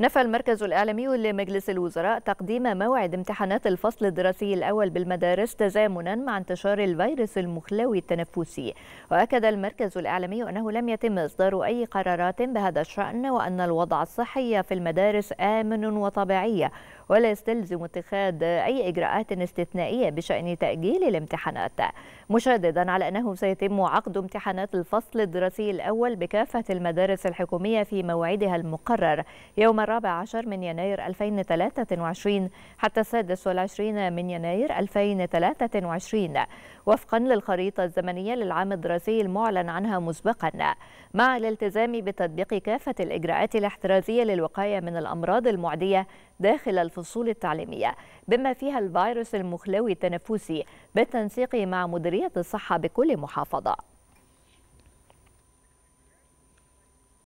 نفى المركز الإعلامي لمجلس الوزراء تقديم موعد امتحانات الفصل الدراسي الأول بالمدارس تزامنا مع انتشار الفيروس المخلوي التنفسي وأكد المركز الإعلامي أنه لم يتم إصدار أي قرارات بهذا الشأن وأن الوضع الصحي في المدارس آمن وطبيعي ولا يستلزم اتخاذ أي إجراءات استثنائية بشأن تأجيل الامتحانات مشددا على أنه سيتم عقد امتحانات الفصل الدراسي الأول بكافة المدارس الحكومية في موعدها المقرر يوم الرابع عشر من يناير 2023 حتى السادس والعشرين من يناير 2023 وفقا للخريطة الزمنية للعام الدراسي المعلن عنها مسبقا مع الالتزام بتطبيق كافة الإجراءات الاحترازية للوقاية من الأمراض المعدية داخل الفصول التعليمية بما فيها الفيروس المخلوي التنفسي بالتنسيق مع مديرية الصحة بكل محافظة